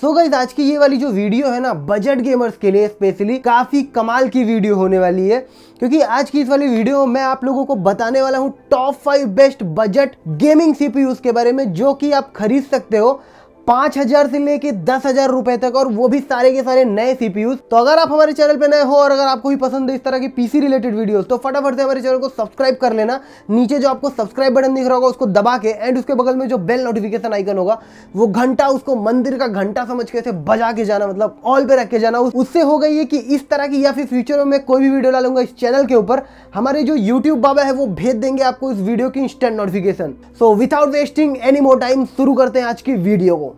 so guys आज की ये वाली जो वीडियो है ना बजट गेमर्स के लिए स्पेशली काफी कमाल की वीडियो होने वाली है क्योंकि आज की इस वाली वीडियो में मैं आप लोगों को बताने वाला हूँ top five best budget gaming CPUs के बारे में जो कि आप खरीद सकते हो पांच हजार से लेके दस हजार रुपए तक और वो भी सारे के सारे नए सीपीयू तो अगर आप हमारे चैनल पे नए हो और अगर आपको भी पसंद है इस तरह की पीसी रिलेटेड वीडियो तो फटाफट से हमारे चैनल को सब्सक्राइब कर लेना नीचे जो आपको सब्सक्राइब बटन दिख रहा होगा उसको दबा के एंड उसके बगल में जो बेल नोटिफिकेशन आइकन होगा वो घंटा उसको मंदिर का घंटा समझ के बजा के जाना मतलब ऑल पे रख के जाना उससे हो गई है कि इस तरह की या फिर फ्यूचर में कोई भी वीडियो डालूंगा इस चैनल के ऊपर हमारे जो यूट्यूब बाबा है वो भेज देंगे आपको इस वीडियो की instant notification so without wasting any more time शुरू करते हैं आज की वीडियो को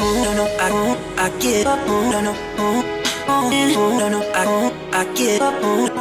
No no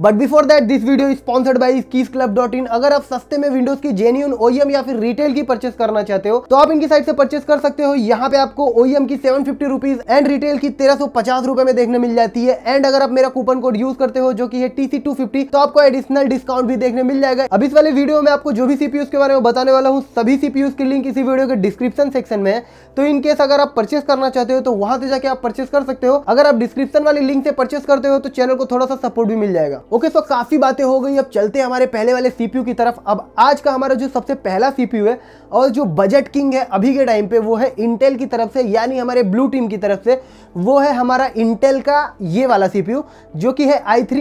but before that this video is sponsored by keys club dot in अगर आप सस्ते में विंडोज की जेन्यून ओईएम e या फिर रिटेल की परचेस करना चाहते हो तो आप इनकी साइट से परचेस कर सकते हो यहाँ पे आपको एम e की seven fifty rupees and retail की तेरह सौ पचास रुपए में देखने मिल जाती है एंड अगर आप मेरा कूपन कोड यूज करते हो जो की है टीसी टू फिफ्टी तो आपको एडिशनल डिस्काउंट भी देखने मिल जाएगा अब इस वाले वीडियो में आपको जो भी सीपीयू के बारे में बताने वाला हूँ सभी सीपीयू की लिंक इसी वीडियो के डिस्क्रिप्शन सेक्शन में तो इनकेस अगर आप परचेस करना चाहते हो तो वहां से जाके आप परचेस कर सकते हो अगर आप डिस्क्रिप्शन वाली लिंक से परचेस करते हो तो चैनल को थोड़ा सा सपोर्ट भी मिल जाएगा ओके सो तो काफ़ी बातें हो गई अब चलते हैं हमारे पहले वाले सीपीयू की तरफ अब आज का हमारा जो सबसे पहला सीपीयू है और जो बजट किंग है अभी के टाइम पे वो है इंटेल की तरफ से यानी हमारे ब्लू टीम की तरफ से वो है हमारा इंटेल का ये वाला सीपीयू जो कि है आई थ्री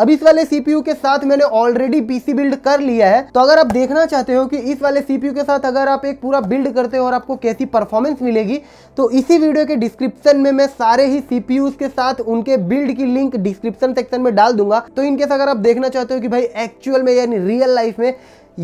अब इस वाले सीपीयू के साथ मैंने ऑलरेडी पीसी बिल्ड कर लिया है तो अगर आप देखना चाहते हो कि इस वाले सीपीयू के साथ अगर आप एक पूरा बिल्ड करते हो और आपको कैसी परफॉर्मेंस मिलेगी तो इसी वीडियो के डिस्क्रिप्शन में मैं सारे ही सीपीयू के साथ उनके बिल्ड की लिंक डिस्क्रिप्शन सेक्शन में में डाल दूंगा तो इनकेस अगर आप देखना चाहते हो कि भाई एक्चुअल में यानी रियल लाइफ में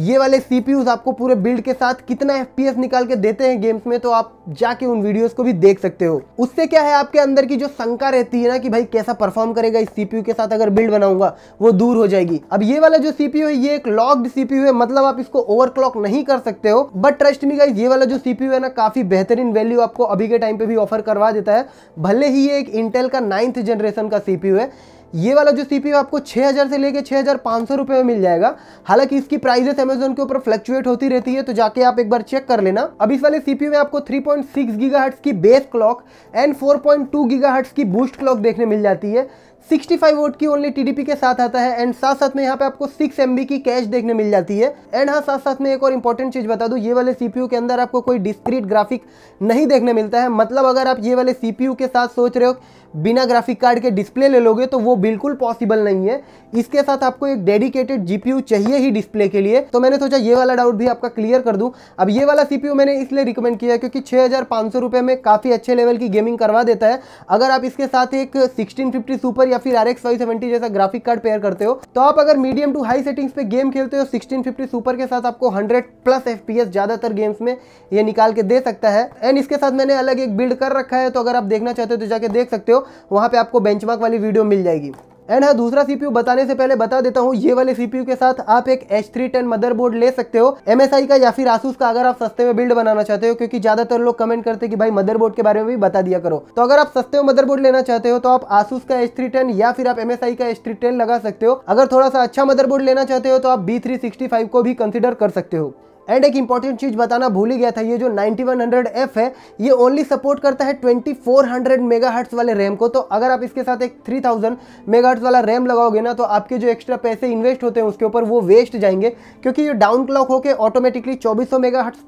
ये वाले सी आपको पूरे बिल्ड के साथ कितना एफ निकाल के देते हैं गेम्स में तो आप जाके उन वीडियोस को भी देख सकते हो उससे क्या है आपके अंदर की जो शंका रहती है ना कि भाई कैसा परफॉर्म करेगा इस सी के साथ अगर बिल्ड बनाऊंगा वो दूर हो जाएगी अब ये वाला जो सी है ये एक लॉक्ड सी है मतलब आप इसको ओवर नहीं कर सकते हो बट ट्रस्ट मी गाइज ये वाला जो सी है ना काफी बेहतरीन वैल्यू आपको अभी के टाइम पे भी ऑफर करवा देता है भले ही ये एक इंटेल का नाइन्थ जनरेशन का सी है ये वाला जो सी आपको 6000 से लेके 6500 रुपए में मिल जाएगा हालांकि इसकी प्राइजेस अमेजोन के ऊपर फ्लक्चुएट होती रहती है तो जाके आप एक बार चेक कर लेना अब इस वाले सीपीयू में आपको 3.6 पॉइंट की बेस क्लॉक एंड 4.2 पॉइंट की बूस्ट क्लॉक देखने मिल जाती है 65 वोट की ओनली टीडीपी के साथ आता है एंड साथ साथ में यहाँ पे आपको 6 एमबी की कैश देखने मिल जाती है एंड हाँ साथ साथ में एक और इंपॉर्टेंट चीज़ बता दू ये वाले सीपीयू के अंदर आपको कोई डिस्क्रीट ग्राफिक नहीं देखने मिलता है मतलब अगर आप ये वाले सीपीयू के साथ सोच रहे हो बिना ग्राफिक कार्ड के डिस्प्ले ले लोगे तो वो बिल्कुल पॉसिबल नहीं है इसके साथ आपको एक डेडिकेटेड जीपीयू चाहिए ही डिस्प्ले के लिए तो मैंने सोचा ये वाला डाउट भी आपका क्लियर कर दूं अब ये वाला सीपीयू मैंने इसलिए रिकमेंड किया क्योंकि छः में काफ़ी अच्छे लेवल की गेमिंग करवा देता है अगर आप इसके साथ एक सिक्सटीन सुपर या फिर आर एक्स जैसा ग्राफिक कार्ड पेयर करते हो तो आप अगर मीडियम टू हाई सेटिंग्स पे गेम खेलते हो 1650 सुपर के साथ आपको 100 प्लस एफ ज़्यादातर गेम्स में ये निकाल के दे सकता है एंड इसके साथ मैंने अलग एक बिल्ड कर रखा है तो अगर आप देखना चाहते हो तो जाके देख सकते हो वहां पर आपको बेंचमार्क वाली वीडियो मिल जाएगी एंड हाँ दूसरा सीपीयू बताने से पहले बता देता हूँ ये वाले सीपीयू के साथ आप एक एच थ्री टेन मदरबोर्ड ले सकते हो एमएसआई का या फिर आसूस का अगर आप सस्ते में बिल्ड बनाना चाहते हो क्योंकि ज्यादातर लोग कमेंट करते कि भाई मदरबोर्ड के बारे में भी बता दिया करो तो अगर आप सस्ते में मदरबोर्ड लेना चाहते हो तो आप आसूस का एच थ्री टेन या फिर आप एमएसआई का एच थ्री टेन लगा सकते हो अगर थोड़ा सा अच्छा मदरबोर्ड लेना चाहते हो तो आप बी थ्री सिक्सटी फाइव को भी कंसिडर कर सकते हो एंड एक इंपॉर्टेंट चीज बताना भूल ही गया था ये जो 9100F है ये ओनली सपोर्ट करता है 2400 मेगाहर्ट्ज वाले रैम को तो अगर आप इसके साथ एक 3000 मेगाहर्ट्ज वाला रैम लगाओगे ना तो आपके जो एक्स्ट्रा पैसे इन्वेस्ट होते हैं उसके ऊपर वो वेस्ट जाएंगे क्योंकि ये डाउन क्लॉक होकर ऑटोमेटिकली चौबीस सौ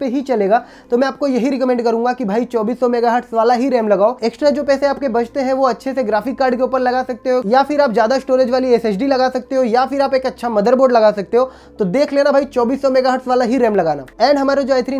पे ही चलेगा तो मैं आपको यही रिकमेंड करूंगा कि भाई चौबीस सौ वाला ही रैम लगाओ एक्स्ट्रा जो पैसे आपके बचते हैं वो अच्छे से ग्राफिक कार्ड के ऊपर लगा सकते हो या फिर आप ज्यादा स्टोरेज वाली एस लगा सकते हो या फिर आप एक अच्छा मदरबोर्ड लगा सकते हो तो देख लेना भाई चौबीस सौ वाला ही रैम लगा लगाना एंड हमारे जो आई थ्री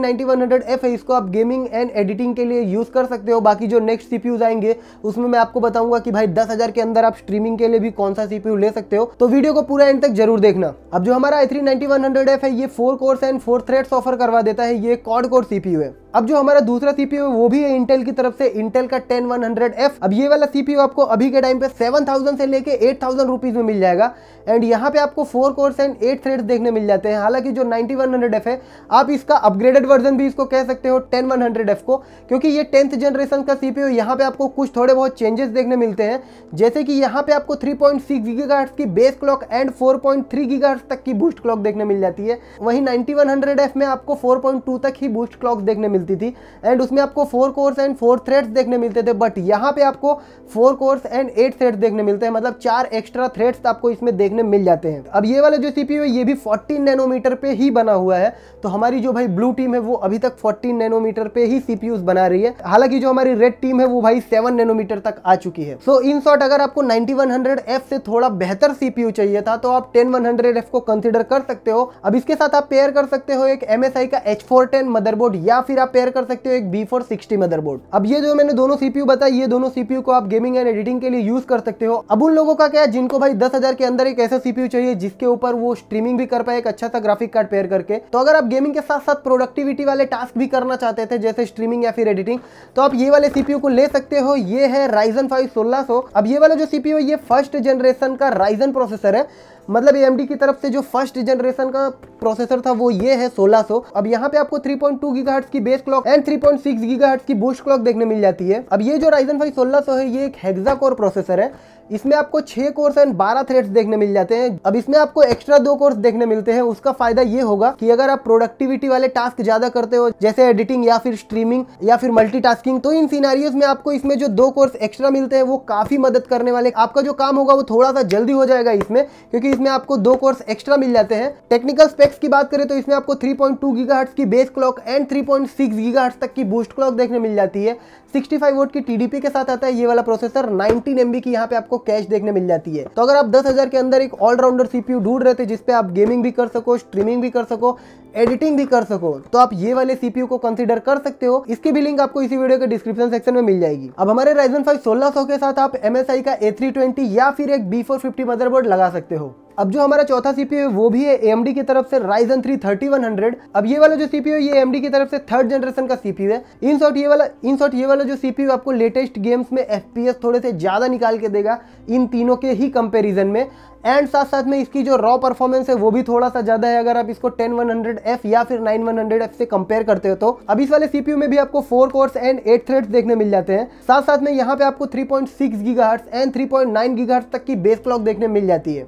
है इसको आप गेमिंग एंड एडिटिंग के लिए यूज कर सकते हो बाकी जो नेक्स्ट सीपीयूज आएंगे उसमें मैं आपको बताऊंगा कि भाई दस के अंदर आप स्ट्रीमिंग के लिए भी कौन सा सीपीयू ले सकते हो तो वीडियो को पूरा एंड तक जरूर देखना अब जो हमारा आई थ्री है ये four cores and four threads offer करवा देता है ये कॉड कोर सीपीयू है अब जो हमारा दूसरा सीपीयू है वो भी है इंटेल की तरफ से इंटेल का टेन वन हंड्रेड एफ अब ये वाला सीपीयू आपको अभी के टाइम पे सेवन थाउजेंड से लेके एट थाउजेंड रुपीज में मिल जाएगा एंड यहाँ पे आपको four cores and eight threads देखने मिल जाते हैं हालांकि जो नाइन्टी वन हंड्रेड एफ है आप इसका अपग्रेडेड वर्जन भी इसको कह सकते हो टेन वन हंड्रेड एफ को क्योंकि ये टेंथ जनरेशन का सीपीयू यहाँ पे आपको कुछ थोड़े बहुत चेंजेस देखने मिलते हैं जैसे कि यहाँ पे आपको थ्री पॉइंट सिक्स गीगाहर्ट्ज की base clock and four point three gigahertz तक की बूस्ट क्लॉक देखने मिल जाती है वहीं नाइनटी वन हंड्रेड एफ में आपको फोर पॉइंट टू तक ही बूस्ट क्लॉक देखने मिलती थी एंड उसमें आपको four cores and four threads देखने मिलते थे बट यहाँ पे आपको four cores and eight threads देखने मिलते हैं मतलब चार एक्स्ट्रा थ्रेड्स आपको इसमें देखने मिल जाते हैं अब ये वाला जो सीपीयू है ये भी फोर्टीन नैनोमीटर पे ही बना हुआ है तो हमारी जो भाई ब्लू टीम है वो अभी तक 14 नैनोमीटर पे ही सीपीयू बना रही है हालांकि जो हमारी रेड टीम है वो भाई 7 नैनोमीटर तक आ चुकी है सो इन शॉर्ट अगर आपको 9100F से थोड़ा बेहतर सीपीयू चाहिए था तो आप 10100F को कंसिडर कर सकते हो अब इसके साथ आप पेयर कर सकते हो एक MSI का H410 मदरबोर्ड या फिर आप पेयर कर सकते हो एक B460 मदरबोर्ड अब ये जो मैंने दोनों सीपीयू बताया ये दोनों सीपीयू को आप गेमिंग एंड एडिटिंग के लिए यूज कर सकते हो अब उन लोगों का क्या जिनको भाई दस के अंदर एक ऐसा सीपीयू चाहिए जिसके ऊपर वो स्ट्रीमिंग भी कर पाए एक अच्छा सा ग्राफिक कार्ड पेयर करके तो अगर आप गेमिंग के साथ साथ प्रोडक्टिविटी वाले टास्क भी करना चाहते थे जैसे स्ट्रीमिंग या फिर एडिटिंग तो आप ये वाले सीपीयू को ले सकते हो ये है राइजन फाइव सोलह सो अब ये वाला जो सीपीयू है ये फर्स्ट जनरेशन का राइजन प्रोसेसर है मतलब एएमडी की तरफ से जो फर्स्ट जनरेशन का प्रोसेसर था वो ये है 1600 अब यहाँ पे आपको 3.2 गीगाहर्ट्ज की बेस क्लॉक एंड 3.6 पॉइंट की बूस्ट क्लॉक देखने मिल जाती है अब ये जो राइजन फाइव 1600 है ये एक हेक्सा कोर प्रोसेसर है इसमें आपको छः कोर्स एंड बारह थ्रेड्स देखने मिल जाते हैं अब इसमें आपको एक्स्ट्रा दो कोर्स देखने मिलते हैं उसका फायदा ये होगा कि अगर आप प्रोडक्टिविटी वाले टास्क ज्यादा करते हो जैसे एडिटिंग या फिर स्ट्रीमिंग या फिर मल्टी तो इन सीनारियोज में आपको इसमें जो दो कोर्स एक्स्ट्रा मिलते हैं वो काफी मदद करने वाले आपका जो काम होगा वो थोड़ा सा जल्दी हो जाएगा इसमें क्योंकि इसमें आपको दो कोर्स एक्स्ट्रा मिल जाते हैं टेक्निकल स्पेक्स की बात करें तो इसमें आपको थ्री पॉइंट की base clock and three point तक की बूस्ट क्लॉक देखने मिल जाती है 65 वोट की टीडीपी के साथ आता है ये वाला प्रोसेसर 19 एमबी की यहाँ पे आपको आपको कैश देखने मिल जाती है तो अगर आप दस के अंदर एक ऑलराउंडर सीपीयू ढूंढ रहे थे जिसपे आप गेमिंग भी कर सको स्ट्रीमिंग भी कर सको एडिटिंग भी कर सको तो आप ये वाले सीपीयू को कंसिडर कर सकते हो इसकी भी लिंक आपको इसी वीडियो के डिस्क्रिप्शन सेक्शन में मिल जाएगी अब हमारे राइजन फाइव सोलह के साथ आप एमएसआई का ए या फिर एक बी फोर फिफ्टी मदरबोर्ड लगा सकते हो अब जो हमारा चौथा सीपीयू है वो भी है एम की तरफ से Ryzen three thirty one hundred अब ये वाला जो सीपीयू है ये एम की तरफ से थर्ड जनरेशन का सीपीयू है इन शॉर्ट ये वाला इन शॉर्ट ये वाला जो सीपीयू आपको लेटेस्ट गेम्स में एफ थोड़े से ज़्यादा निकाल के देगा इन तीनों के ही कंपेरिजन में एंड साथ साथ में इसकी जो रॉ परफॉर्मेंस है वो भी थोड़ा सा ज्यादा है अगर आप इसको 10100F या फिर 9100F से कंपेयर करते हो तो अब इस वाले सीपीयू में भी आपको four cores and eight threads देखने मिल जाते हैं साथ साथ में यहाँ पे आपको 3.6 पॉइंट एंड 3.9 पॉइंट तक की बेस क्लॉक देखने मिल जाती है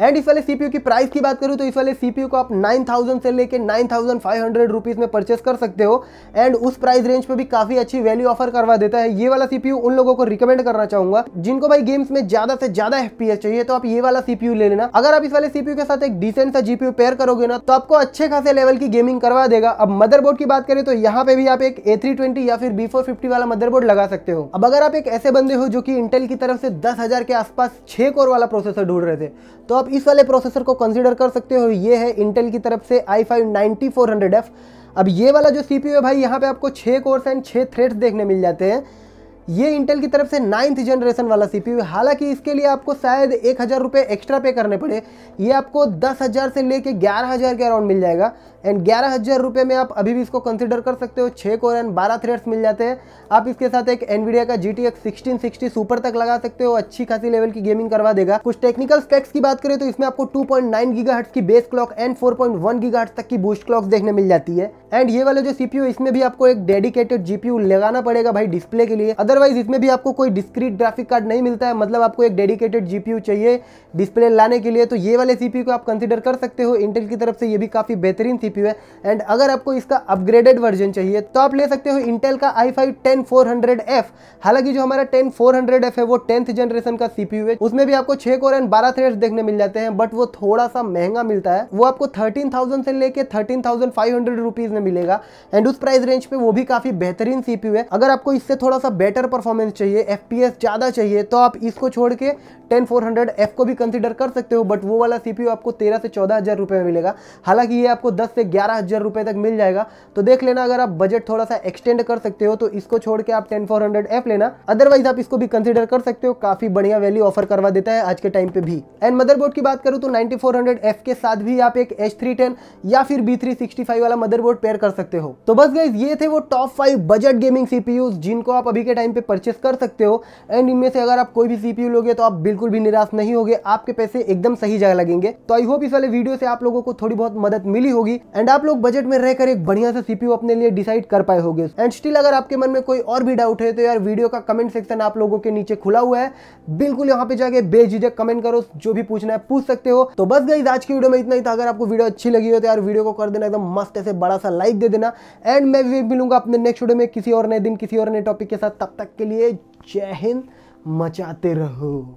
एंड इस वाले सीपीयू की प्राइस की बात करूं तो इस वाले सीपीयू को आप 9000 से लेकर 9500 रुपीस में परचेस कर सकते हो एंड उस प्राइस रेंज पे भी काफ़ी अच्छी वैल्यू ऑफर करवा देता है ये वाला सीपीयू उन लोगों को रिकमेंड करना चाहूंगा जिनको भाई गेम्स में ज़्यादा से ज़्यादा एफ चाहिए तो आप ये वाला सीपीयू ले लेना अगर आप इस वाले सीपीयू के साथ एक डिसेंट सा जीपीयू पेयर करोगे ना तो आपको अच्छे खासे लेवल की गेमिंग करवा देगा अब मदरबोर्ड की बात करें तो यहाँ पे भी आप एक ए या फिर बी वाला मदरबोर्ड लगा सकते हो अब अगर आप एक ऐसे बंदे हो जो कि इंटेल की तरफ से दस के आसपास छह कोर वाला प्रोसेसर ढूंढ रहे थे तो आप इस वाले प्रोसेसर को कंसिडर कर सकते हो ये है इंटेल की तरफ से I five ninety four hundred F अब ये वाला जो सी है भाई यहाँ पे आपको छः कोर्स एंड छः थ्रेड्स देखने मिल जाते हैं ये इंटेल की तरफ से नाइन्थ जनरेशन वाला सीपीयू है हालांकि इसके लिए आपको शायद एक हज़ार रुपये एक्स्ट्रा पे करने पड़े ये आपको दस हज़ार से लेके ग्यारह हज़ार के अराउंड मिल जाएगा एंड ग्यारह हज़ार रुपये में आप अभी भी इसको कंसीडर कर सकते हो छः कोर एंड बारह थ्रेड्स मिल जाते हैं आप इसके साथ एक एनवीडिया का जी टी एक्स सुपर तक लगा सकते हो अच्छी खासी लेवल की गेमिंग करवा देगा कुछ टेक्निकल स्पेक्स की बात करें तो इसमें आपको टू पॉइंट नाइन की base clock and four point तक की बूस्ट क्लॉक देखने मिल जाती है एंड ये वाले जो सीपीयू इसमें भी आपको एक डेडिकेटेड जीपी लगाना पड़ेगा भाई डिस्प्ले के लिए अदर अदरवाइज इसमें भी आपको कोई डिस्क्रीट ग्राफिक कार्ड नहीं मिलता है मतलब आपको एक डेडिकेटेड जीपीयू चाहिए डिस्प्ले लाने के लिए तो ये वाले सीपीयू को आप कंसिडर कर सकते हो इंटेल की तरफ से ये भी काफ़ी बेहतरीन सीपीयू है एंड अगर आपको इसका अपग्रेडेड वर्जन चाहिए तो आप ले सकते हो इंटेल का आई फाइव टेन हालांकि जो हमारा टेन है वो टेंथ जनरेशन का सीपीयू है उसमें भी आपको छः कोर एंड बारह थ्रेड देखने मिल जाते हैं बट वो थोड़ा सा महंगा मिलता है वो आपको थर्टीन थाउजेंड से लेके thirteen thousand five hundred rupees में मिलेगा एंड उस प्राइस रेंज पे वो भी काफी बेहतरीन सीपीयू है अगर आपको इससे थोड़ा सा बेटर बेटर परफॉर्मेंस चाहिए एफ ज़्यादा चाहिए तो आप इसको छोड़ के टेन फोर एफ को भी कंसिडर कर सकते हो बट वो वाला सी आपको तेरह से चौदह हज़ार में मिलेगा हालांकि ये आपको दस से ग्यारह हज़ार तक मिल जाएगा तो देख लेना अगर आप बजट थोड़ा सा एक्सटेंड कर सकते हो तो इसको छोड़ के आप टेन फोर एफ लेना अदरवाइज आप इसको भी कंसिडर कर सकते हो काफ़ी बढ़िया वैल्यू ऑफर करवा देता है आज के टाइम पर भी एंड मदरबोर्ड की बात करूँ तो नाइन्टी फोर के साथ भी आप एक एच या फिर बी वाला मदरबोर्ड पेयर कर सकते हो तो बस गाइज ये थे वो top five budget gaming CPU जिनको आप अभी के टाइम टाइम पे परचेस कर सकते हो एंड इनमें से अगर आप कोई भी सी लोगे तो आप बिल्कुल भी निराश नहीं होगे आपके पैसे एकदम सही जगह लगेंगे तो आई होप इस वाले वीडियो से आप लोगों को थोड़ी बहुत मदद मिली होगी एंड आप लोग बजट में रहकर एक बढ़िया सा सीपीयू अपने लिए डिसाइड कर पाए होगे एंड स्टिल अगर आपके मन में कोई और भी डाउट है तो यार वीडियो का कमेंट सेक्शन आप लोगों के नीचे खुला हुआ है बिल्कुल यहाँ पे जाके बेझिझक कमेंट करो जो भी पूछना है पूछ सकते हो तो बस गई आज की वीडियो में इतना ही था अगर आपको वीडियो अच्छी लगी हो तो यार वीडियो को कर देना एकदम मस्त ऐसे बड़ा सा लाइक दे देना एंड मैं भी मिलूंगा अपने नेक्स्ट वीडियो में किसी और नए दिन किसी और नए टॉपिक के साथ तब तक तक के लिए जय हिंद मचाते रहो